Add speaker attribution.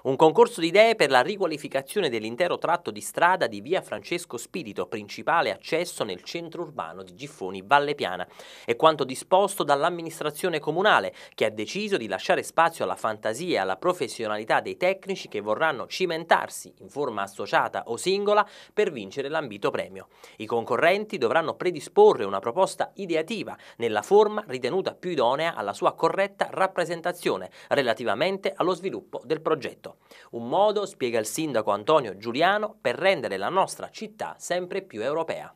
Speaker 1: Un concorso di idee per la riqualificazione dell'intero tratto di strada di via Francesco Spirito, principale accesso nel centro urbano di Giffoni Valle Piana. È quanto disposto dall'amministrazione comunale, che ha deciso di lasciare spazio alla fantasia e alla professionalità dei tecnici che vorranno cimentarsi in forma associata o singola per vincere l'ambito premio. I concorrenti dovranno predisporre una proposta ideativa nella forma ritenuta più idonea alla sua corretta rappresentazione relativamente allo sviluppo del progetto. Un modo, spiega il sindaco Antonio Giuliano, per rendere la nostra città sempre più europea.